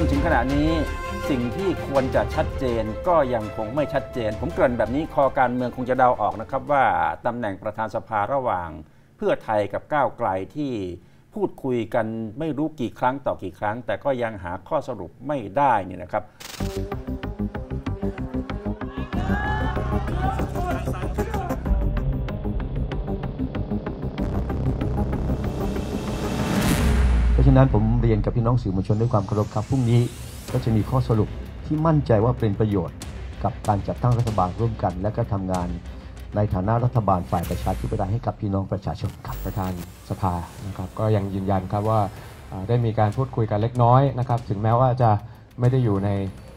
นถึงขณะนี้สิ่งที่ควรจะชัดเจนก็ยังคงไม่ชัดเจน ผมเกริ่นแบบนี้คอการเมืองคงจะเดาออกนะครับว่าตำแหน่งประธานสภาระหว่างเพื่อไทยกับก้าวไกลที่พูดคุยกันไม่รู้กี่ครั้งต่อกี่ครั้ง แต่ก็ยังหาข้อสรุปไม่ได้นี่นะครับนั้นผมเรียนกับพี่น้อง สื่อมวลชนด้วยความเคารพครับพรุ่งนี้ก็จะมีข้อสรุปที่มั่นใจว่าเป็นประโยชน์ กับการจัดตั้งรัฐบาลร่วมกัน และก็ทำงานในฐานะรัฐบาลฝ่ายประชาธิปไตยให้กับพี่น้องประชาชนครับประธานสภานะครับก็ยังยืนยันครับว่าได้มีการพูดคุยกันเล็กน้อยนะครับ ถึงแม้ว่าจะไม่ได้อยู่ใน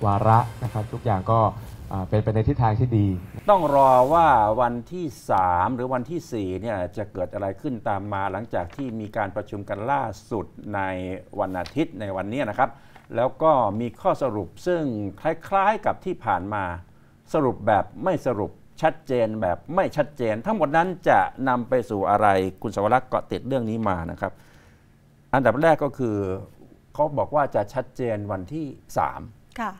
วาระนะครับ ทุกอย่างก็เป็นไปในทิศทางที่ดี ต้องรอว่าวันที่ 3 หรือวันที่4เนี่ยจะเกิดอะไรขึ้นตามมาหลังจากที่มีการประชุมกันล่าสุดในวันอาทิตย์ในวันนี้นะครับ แล้วก็มีข้อสรุปซึ่งคล้ายๆกับที่ผ่านมา สรุปแบบไม่สรุปชัดเจนแบบไม่ชัดเจน ทั้งหมดนั้นจะนำไปสู่อะไรคุณสวรักษ์เกาะติดเรื่องนี้มานะครับ อันดับแรกก็คือเขาบอกว่าจะชัดเจนวันที่3ค่ะ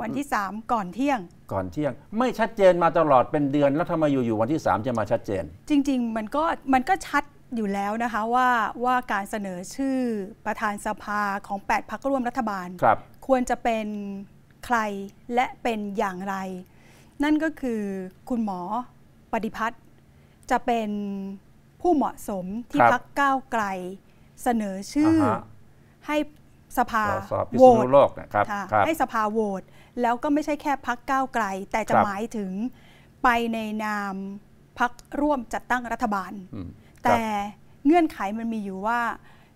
วันที่สามก่อนเที่ยง ก่อนเที่ยงไม่ชัดเจนมาตลอดเป็นเดือนแล้วทำไมอยู่ๆวันที่สามจะมาชัดเจน จริง ๆมันก็มันก็ชัดอยู่แล้วนะคะ ว่าว่าการเสนอชื่อประธานสภาของ8พักร่วมรัฐบาลครับ ควรจะเป็นใครและเป็นอย่างไร นั่นก็คือคุณหมอปฏิพัฒน์จะเป็นผู้เหมาะสมที่พักก้าวไกลเสนอชื่ออให้สภาสพิษโลกนะครับให้สภาโหวตแล้วก็ไม่ใช่แค่พักก้าวไกล แต่จะหมายถึงไปในนามพักร่วมจัดตั้งรัฐบาล แต่เงื่อนไขมันมีอยู่ว่า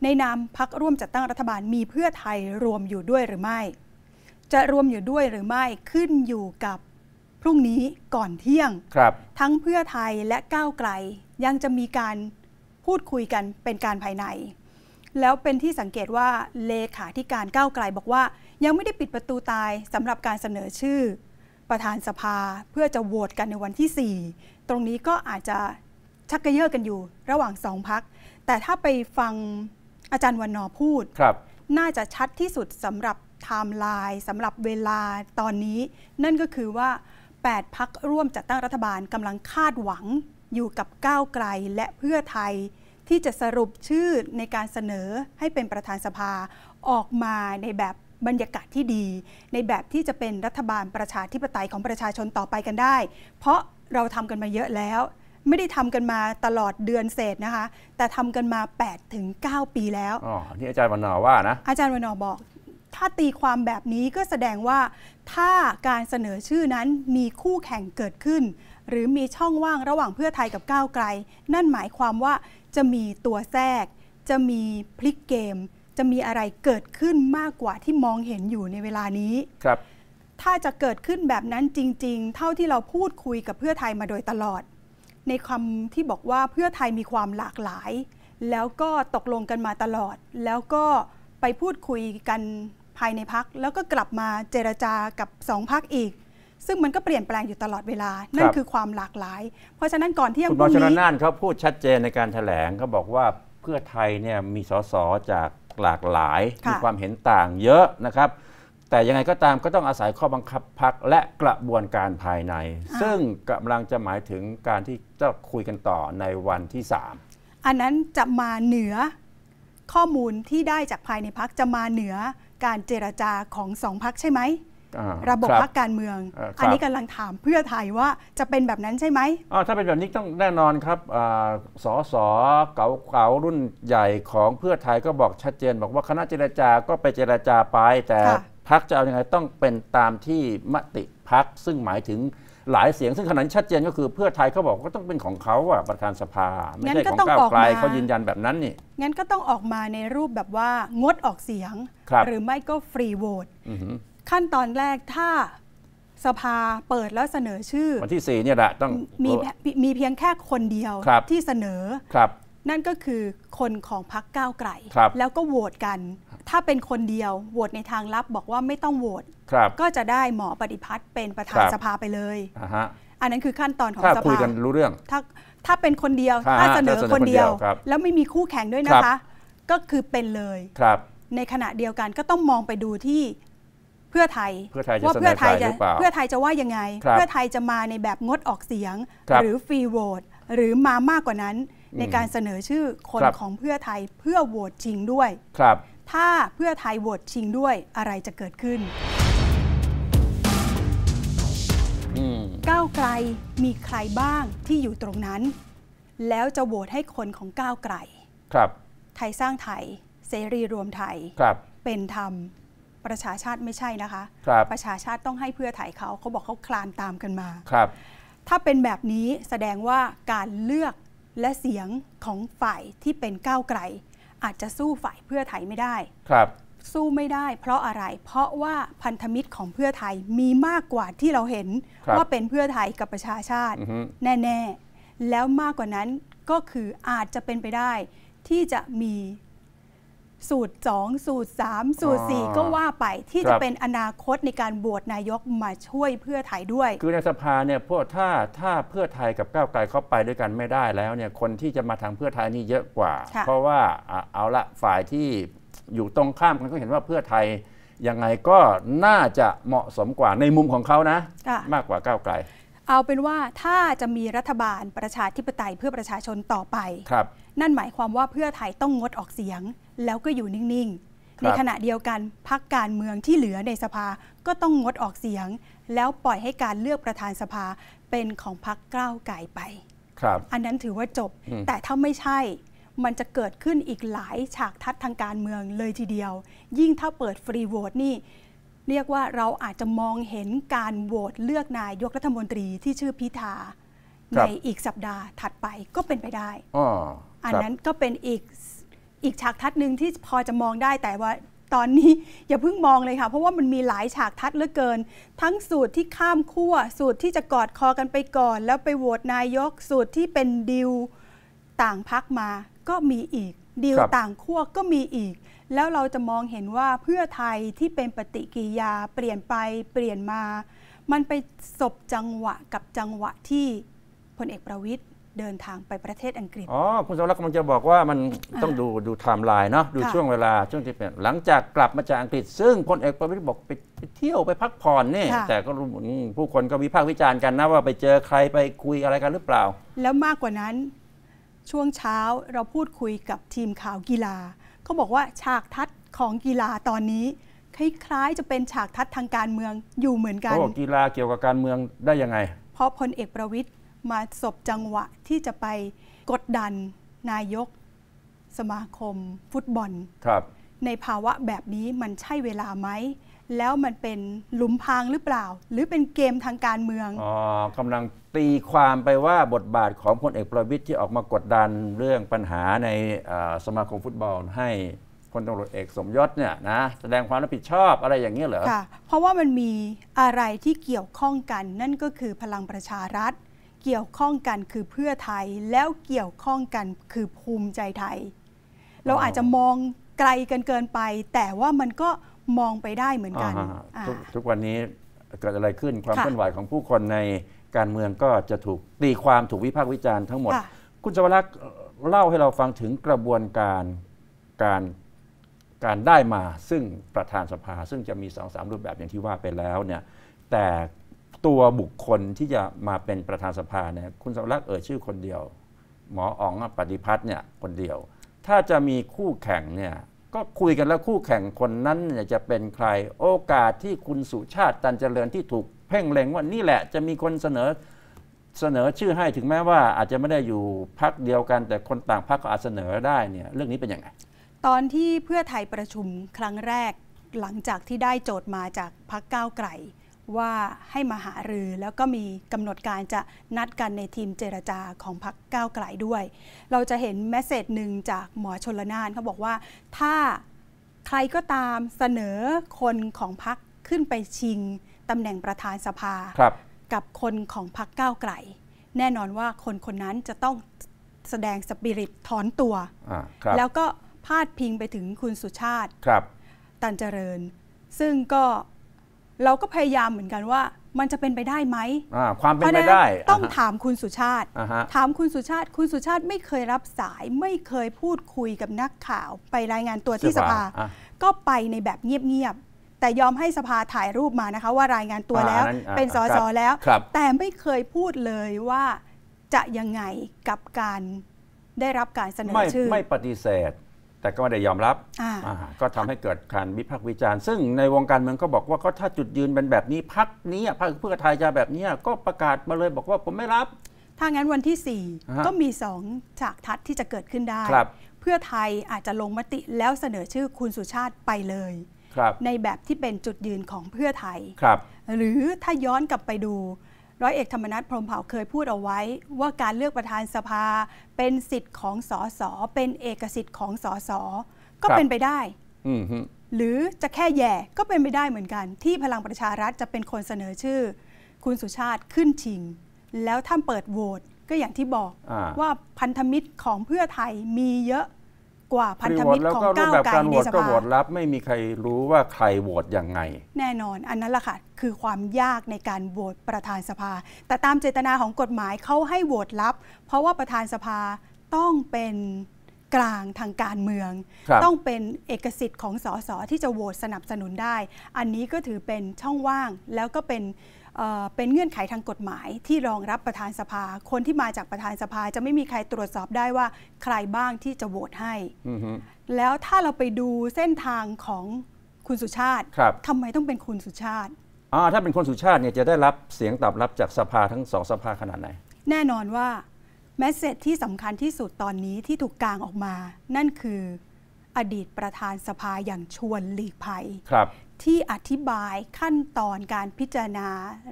ในนามพักร่วมจัดตั้งรัฐบาลมีเพื่อไทยรวมอยู่ด้วยหรือไม่ จะรวมอยู่ด้วยหรือไม่ขึ้นอยู่กับพรุ่งนี้ก่อนเที่ยงครับ ทั้งเพื่อไทยและก้าวไกลยังจะมีการพูดคุยกันเป็นการภายในแล้วเป็นที่สังเกตว่าเลขาธิการก้าวไกลบอกว่ายังไม่ได้ปิดประตูตายสำหรับการเสนอชื่อประธานสภาเพื่อจะโหวตกันในวันที่ 4 ตรงนี้ก็อาจจะชักกระเยาะกันอยู่ระหว่างสองพัก แต่ถ้าไปฟังอาจารย์วันนอพูดน่าจะชัดที่สุดสำหรับไทม์ไลน์สำหรับเวลาตอนนี้ นั่นก็คือว่า 8 พักร่วมจัดตั้งรัฐบาลกำลังคาดหวังอยู่กับก้าวไกลและเพื่อไทยที่จะสรุปชื่อในการเสนอให้เป็นประธานสภาออกมาในแบบบรรยากาศที่ดี ในแบบที่จะเป็นรัฐบาลประชาธิปไตยของประชาชนต่อไปกันได้ เพราะเราทำกันมาเยอะแล้ว ไม่ได้ทำกันมาตลอดเดือนเศษนะคะแต่ทำกันมา8ถึง9ปีแล้วอ๋อที่อาจารย์วันนอว่านะ อาจารย์วันนอบอก ถ้าตีความแบบนี้ก็แสดงว่าถ้าการเสนอชื่อนั้นมีคู่แข่งเกิดขึ้น หรือมีช่องว่างระหว่างเพื่อไทยกับก้าวไกล นั่นหมายความว่าจะมีตัวแทรก จะมีพลิกเกม จะมีอะไรเกิดขึ้นมากกว่าที่มองเห็นอยู่ในเวลานี้ครับ ถ้าจะเกิดขึ้นแบบนั้นจริง ๆ เท่าที่เราพูดคุยกับเพื่อไทยมาโดยตลอด ในคำที่บอกว่าเพื่อไทยมีความหลากหลาย แล้วก็ตกลงกันมาตลอด แล้วก็ไปพูดคุยกันภายในพัก แล้วก็กลับมาเจรจากับสองพักอีกซึ่งมันก็เปลี่ยนแปลงอยู่ตลอดเวลา นั่นคือความหลากหลาย เพราะฉะนั้นก่อนที่ยังคุณหมอชนน่านเขาพูดชัดเจนในการถแถลงเขาบอกว่าเพื่อไทยเนี่ยมีสสจากหลากหลาย มีความเห็นต่างเยอะนะครับ แต่ยังไงก็ตามก็ต้องอาศัยข้อบังคับพักและกระบวนการภายใน ซึ่งกำลังจะหมายถึงการที่จะคุยกันต่อในวันที่ 3 อันนั้นจะมาเหนือข้อมูลที่ได้จากภายในพักจะมาเหนือการเจรจาของสองพักใช่ไหมระบบพักการเมือง อันนี้กำลังถามเพื่อไทย ว่าจะเป็นแบบนั้นใช่ไหม ถ้าเป็นแบบนี้ต้องแน่นอนครับสส เก่าๆ รุ่นใหญ่ของเพื่อไทยก็บอกชัดเจน บอกว่าคณะเจรจาก็ไปเจรจาไปแต่พักจะเอาอยัางไงต้องเป็นตามที่มติพัก ซึ่งหมายถึงหลายเสียง ซึ่งขนาดชัดเจนก็คือเพื่อไทยเขาบอกก็ต้องเป็นของเขาอ่ะประธานสภาไม่ใช่ของก้าวไกลเขายืนยันแบบนั้นนี่ งั้นก็ต้องออกมาในรูปแบบว่างดออกเสียง หรือไม่ก็ฟรีโหวตขั้นตอนแรกถ้าสภาเปิดแล้วเสนอชื่อวันที่่เนี่ยแหละต้องมีมีเพียงแค่คนเดียวที่เสนอครับ นั่นก็คือคนของพรรคก้าวไกลแล้วก็โหวตกัน ถ้าเป็นคนเดียวโหวตในทางลับบอกว่าไม่ต้องโหวตก็จะได้หมอปฏิพัฒน์เป็นประธานสภาไปเลยอันนั้นคือขั้นตอนของสภาถ้าคุยกันรู้เรื่องถ้าถ้าเป็นคนเดียวถ้าเสนอคนเดียว แล้วไม่มีคู่แข่งด้วยนะคะ ก็คือเป็นเลยในขณะเดียวกันก็ต้องมองไปดูที่พื่อไทยว่าเพื่อไทยจะเพื่อไทยจะว่ายังไง เพื่อไทยจะมาในแบบงดออกเสียงหรือฟรีโหวตหรือมามากกว่านั้น ในการเสนอชื่อคนของเพื่อไทยเพื่อโหวตชิงด้วยครับ ถ้าเพื่อไทยโหวตชิงด้วยอะไรจะเกิดขึ้นก้าวไกลมีใครบ้างที่อยู่ตรงนั้น แล้วจะโหวตให้คนของก้าวไกลครับ ไทยสร้างไทยเสรีรวมไทยครับเป็นธรรมประชาชาติไม่ใช่นะคะครประชาชาติต้องให้เพื่อไทยเขาเขาบอกเขาคลานตามกันมาครับ ถ้าเป็นแบบนี้แสดงว่าการเลือกและเสียงของฝ่ายที่เป็นก้าวไกล อาจจะสู้ฝ่ายเพื่อไทยไม่ได้ครับ สู้ไม่ได้เพราะอะไร เพราะว่าพันธมิตรของเพื่อไทยมีมากกว่าที่เราเห็น ว่าเป็นเพื่อไทยกับประชาชาติแน่ๆ แล้วมากกว่านั้นก็คืออาจจะเป็นไปได้ ที่จะมีสูตร 2 สูตร 3 สูตร4ก็ว่าไปที่จะเป็นอนาคตในการบวชนายกมาช่วยเพื่อไทยด้วย คือในสภาเนี่ยพวกถ้าถ้าเพื่อไทยกับก้าวไกลเข้าไปด้วยกันไม่ได้แล้วเนี่ยคนที่จะมาทางเพื่อไทยนี่เยอะกว่า เพราะว่าเอาละฝ่ายที่อยู่ตรงข้ามกันก็เห็นว่าเพื่อไทยยังไงก็น่าจะเหมาะสมกว่าในมุมของเขานะมากกว่าก้าวไกล เอาเป็นว่าถ้าจะมีรัฐบาลประชาธิปไตยเพื่อประชาชนต่อไปนั่นหมายความว่าเพื่อไทยต้องงดออกเสียงแล้วก็อยู่นิ่งๆ ในขณะเดียวกันพักการเมืองที่เหลือในสภาก็ต้องงดออกเสียง แล้วปล่อยให้การเลือกประธานสภาเป็นของพักก้าวไก่ไป ครับ อันนั้นถือว่าจบ แต่ถ้าไม่ใช่มันจะเกิดขึ้นอีกหลาย ฉากทัดทางการเมืองเลยทีเดียว ยิ่งถ้าเปิดฟรีโหวตนี่ เรียกว่าเราอาจจะมองเห็นการโหวตเลือกนายกรัฐมนตรีที่ชื่อพิธาในอีกสัปดาห์ถัดไปก็เป็นไปได้ออันนั้นก็เป็นอีกอีกฉากทัดหนึ่งที่พอจะมองได้แต่ว่าตอนนี้อย่าเพิ่งมองเลยค่ะเพราะว่ามันมีหลายฉากทัดเหลือเกิน ทั้งสูตรที่ข้ามขั้วสูตรที่จะกอดคอกันไปก่อน แล้วไปโหวตนายกสูตรที่เป็นดิวต่างพักมาก็มีอีกดิวต่างขั้วก็มีอีก แล้วเราจะมองเห็นว่าเพื่อไทยที่เป็นปฏิกิยาเปลี่ยนไปเปลี่ยนมา มันไปสบจังหวะกับจังหวะที่พลเอกประวิทยเดินทางไปประเทศอังกฤษ อ๋อ คุณสมรักกำลังจะบอกว่ามันต้องดูดูไทม์ไลน์เนาะ ดูช่วงเวลา ช่วงที่เป็นหลังจากกลับมาจากอังกฤษ ซึ่งพลเอกประวิตยบอกไปเที่ยวไปพักผ่อนนี่แต่ก็รู้ผู้คนก็วิพากษ์วิจารณ์กันนะ ว่าไปเจอใครไปคุยอะไรกันหรือเปล่า แล้วมากกว่านั้นช่วงเช้าเราพูดคุยกับทีมข่าวกีฬาเขาบอกว่าฉากทัดของกีฬาตอนนี้ คล้าย ๆ จะเป็นฉากทัดทางการเมืองอยู่เหมือนกันโอ้กีฬาเกี่ยวกับการเมืองได้ยังไง เพราะพลเอกประวิตยมาสบจังหวะที่จะไปกดดัน นายกสมาคมฟุตบอลครับในภาวะแบบนี้มันใช่เวลาไหมแล้วมันเป็นหลุมพางหรือเปล่า หรือเป็นเกมทางการเมืองอ๋อกำลังตีความไปว่าบทบาทของพลเอกประวิทย์ที่ออกมากดดันเรื่องปัญหาในสมาคมฟุตบอล ให้พลตำรวจเอกสมยศเนี่ยนะแสดงความรับผิดชอบอะไรอย่างนี้เหรอค่ะเพราะว่ามันมีอะไรที่เกี่ยวข้องกัน นั่นก็คือพลังประชารัฐเกี่ยวข้องกันคือเพื่อไทยแล้วเกี่ยวข้องกันคือภูมิใจไทย เราอาจจะมองไกลกันเกินไป แต่ว่ามันก็มองไปได้เหมือนกันททุกวันนี้เกิดอะไรขึ้นความเคลื่อนไหวของผู้คนในการเมืองก็จะถูกตีความถูกวิพากษ์วิจารณ์ทั้งหมด คุณสวรักษ์เล่าให้เราฟังถึงกระบวนการการการได้มาซึ่งประธานสภา ซึ่งจะมีสองสามรูปแบบอย่างที่ว่าไปแล้วเนี่ยแต่ตัวบุคคลที่จะมาเป็นประธานสภาเนี่ยคุณสมรักษ์เอ่ยชื่อคนเดียว หมออ๋องปฏิพัฒน์เนี่ยคนเดียว ถ้าจะมีคู่แข่งเนี่ยก็คุยกันแล้วคู่แข่งคนนั้นเนี่ยจะเป็นใครโอกาสที่คุณสุชาติตันเจริญที่ถูกเพ่งเล็งว่านี่แหละจะมีคนเสนอเสนอชื่อให้ถึงแม้ว่าอาจจะไม่ได้อยู่พักเดียวกัน แต่คนต่างพักก็อาจเสนอได้เนี่ยเรื่องนี้เป็นยังไงตอนที่เพื่อไทยประชุมครั้งแรกหลังจากที่ได้โจทย์มาจากพักก้าวไกลว่าให้มาหารือแล้วก็มีกำหนดการจะนัดกันในทีมเจรจาของพรรคก้าวไกลด้วย เราจะเห็นแมสเซจหนึ่งจากหมอชนละนาน เขาบอกว่าถ้าใครก็ตามเสนอคนของพรรคขึ้นไปชิงตำแหน่งประธานสภากับคนของพรรคก้าวไกล แน่นอนว่าคนคนนั้นจะต้องแสดงสปิริตถอนตัวแล้วก็พาดพิงไปถึงคุณสุชาติตันเจริญ ซึ่งก็เราก็พยายามเหมือนกันว่า มันจะเป็นไปได้ไหมความเป็นไปได้ ต้องถามคุณสุชาติ ถามคุณสุชาติ คุณสุชาติไม่เคยรับสาย ไม่เคยพูดคุยกับนักข่าว ไปรายงานตัวที่สภา ก็ไปในแบบเงียบๆแต่ยอมให้สภาถ่ายรูปมานะคะว่ารายงานตัวแล้วเป็นสสแล้วแต่ไม่เคยพูดเลยว่าจะยังไงกับการได้รับการเสนอชื่อ ไม่ปฏิเสธแต่ก็ไม่ได้ยอมรับ ก็ทำให้เกิดการวิพากษ์วิจารณ์ ซึ่งในวงการเมืองก็บอกว่าก็ถ้าจุดยืนเป็นแบบนี้พักนี้พักเพื่อไทยจะแบบนี้ก็ประกาศมาเลยบอกว่าผมไม่รับ ถ้างั้นวันที่4ก็มี2ฉากทั์ที่จะเกิดขึ้นได้ เพื่อไทยอาจจะลงมติแล้วเสนอชื่อคุณสุชาติไปเลยในแบบที่เป็นจุดยืนของเพื่อไทยรหรือถ้าย้อนกลับไปดูร้อยเอกธรรมนัฐพรมเผ่าเคยพูดเอาไว้ ว่าการเลือกประธานสภา เป็นสิทธิ์ของสสเป็นเอกสิทธิ์ของสสก็เป็นไปได้ หรือจะแค่แย่ก็เป็นไปได้เหมือนกัน ที่พลังประชารัฐจะเป็นคนเสนอชื่อ คุณสุชาติขึ้นชิง แล้วถ้าเปิดโหวตก็อย่างที่บอกอว่าพันธมิตรของเพื่อไทยมีเยอะกว่า พันธมิตรของก้าวไกลในสภาก็โหวตรับไม่มีใครรู้ว่าใครโหวตยังไง แน่นอนอันนั้นแหละค่ะคือความยากในการโหวตประธานสภา แต่ตามเจตนาของกฎหมายเขาให้โหวตรับเพราะว่าประธานสภาต้องเป็นกลางทางการเมือง ต้องเป็นเอกสิทธิ์ของสสที่จะโหวตสนับสนุนได้ อันนี้ก็ถือเป็นช่องว่างแล้วก็เป็นเป็นเงื่อนไขทางกฎหมายที่รองรับประธานสภาคนที่มาจากประธานสภาจะไม่มีใครตรวจสอบได้ว่าใครบ้างที่จะโหวตให้แล้วถ้าเราไปดูเส้นทางของคุณสุชาติทำไมต้องเป็นคุณสุชาติถ้าเป็นคนสุชาติเนี่ยจะได้รับเสียงตอบรับจากสภาทั้งสองสภาขนาดไหน แน่นอนว่าแมสเซจที่สำคัญที่สุดตอนนี้ที่ถูกกลางออกมา นั่นคืออดีตประธานสภาอย่างชวนหลีกภัยที่อธิบายขั้นตอนการพิจารณา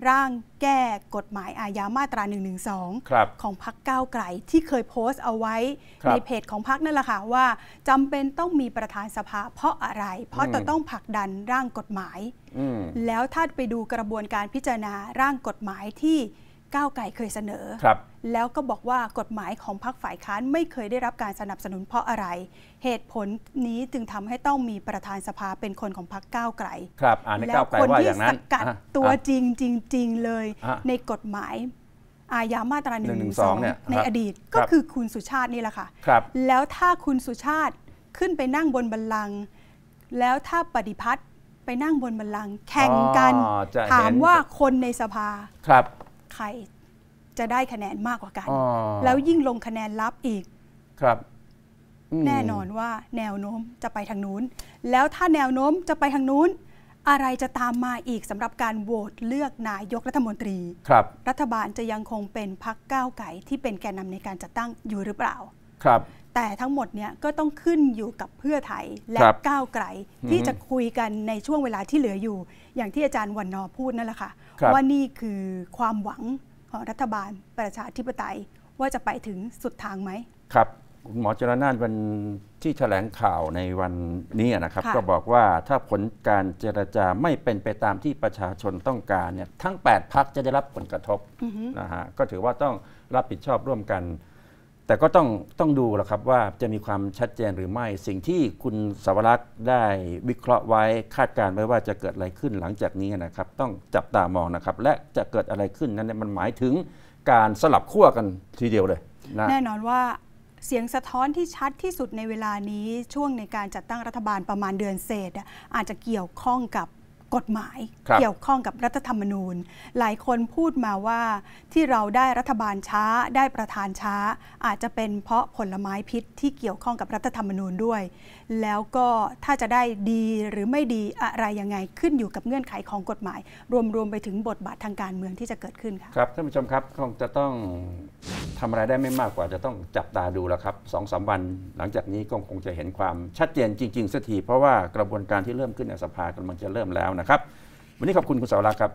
ร่างแก้กฎหมายอาญามาตรา 1 1 2 ของพักก้าวไกล ที่เคยโพสต์เอาไว้ในเพจของพักนั่นแหละค่ะว่าจำเป็นต้องมีประธานสภาเพราะอะไรเพราะจะต้องผลักดันร่างกฎหมาย แล้วถ้าไปดูกระบวนการพิจารณาร่างกฎหมายที่ก้าวไกลเคยเสนอแล้วก็บอกว่ากฎหมายของพรรคฝ่ายค้านไม่เคยได้รับการสนับสนุนเพราะอะไร เหตุผลนี้จึงทำให้ต้องมีประธานสภาเป็นคนของพรรคก้าวไกลครับแล้วลวคนที่สกัดตัวจริงจริงเลย ในกฎหมายอาญามาตรา1นึในอดีตก็คือคุณสุชาตินี่แหละค่ะแล้วถ้าคุณสุชาติขึ้นไปนั่งบนบัลลังก์แล้วถ้าปฏิพัฒน์ไปนั่งบนบัลลังก์แข่งกันถามว่าคนในสภาครับใครจะได้คะแนนมากกว่ากัน แล้วยิ่งลงคะแนนลับอีก ครับ แน่นอนว่าแนวโน้มจะไปทางนู้น แล้วถ้าแนวโน้มจะไปทางนู้น อะไรจะตามมาอีกสำหรับการโหวตเลือกนายกรัฐมนตรี ครับ รัฐบาลจะยังคงเป็นพักก้าวไก่ที่เป็นแกนนำในการจัดตั้งอยู่หรือเปล่า ครับแต่ทั้งหมดเนี่ยก็ต้องขึ้นอยู่กับเพื่อไทย และก้าวไกล ที่จะคุยกันในช่วงเวลาที่เหลืออยู่ อย่างที่อาจารย์วันนอพูดนั่นแหละค่ะว่านี่คือความหวังของรัฐบาลประชาธิปไตยว่าจะไปถึงสุดทางไหมครับคุณหมอจรนานวันที่แถลงข่าวในวันนี้นะครับก็บอกว่าถ้าผลการเจรจาไม่เป็นไปตามที่ประชาชนต้องการเนี่ยทั้ง 8พักจะได้รับผลกระทบนะฮะก็ถือว่าต้องรับผิดชอบร่วมกันแต่ก็ต้องต้องดูแหละครับว่าจะมีความชัดเจนหรือไม่สิ่งที่คุณสวรักษ์ได้วิเคราะห์ไว้คาดการไว้ว่าจะเกิดอะไรขึ้นหลังจากนี้นะครับต้องจับตามองนะครับและจะเกิดอะไรขึ้นนั้นมันหมายถึงการสลับขั้วกันทีเดียวเลยนะแน่นอนว่าเสียงสะท้อนที่ชัดที่สุดในเวลานี้ช่วงในการจัดตั้งรัฐบาลประมาณเดือนเศษ อาจจะเกี่ยวข้องกับกฎหมายเกี่ยวข้องกับรัฐธรรมนูญ หลายคนพูดมาว่าที่เราได้รัฐบาลช้าได้ประธานช้า อาจจะเป็นเพราะผลไม้พิษ ที่เกี่ยวข้องกับรัฐธรรมนูญด้วย แล้วก็ถ้าจะได้ดีหรือไม่ดีอะไรยังไงขึ้นอยู่กับเงื่อนไขของกฎหมาย รวมๆไปถึงบทบาททางการเมืองที่จะเกิดขึ้นค่ะครับท่านผู้ชมครับคงจะต้องทำอะไรได้ไม่มากกว่าจะต้องจับตาดูแล้วครับสองสามวันหลังจากนี้ก็คงจะเห็นความชัดเจนจริงๆสักทีเพราะว่ากระบวนการที่เริ่มขึ้นในสภากำลังจะเริ่มแล้วนะครับ วันนี้ขอบคุณคุณสาวรักครับ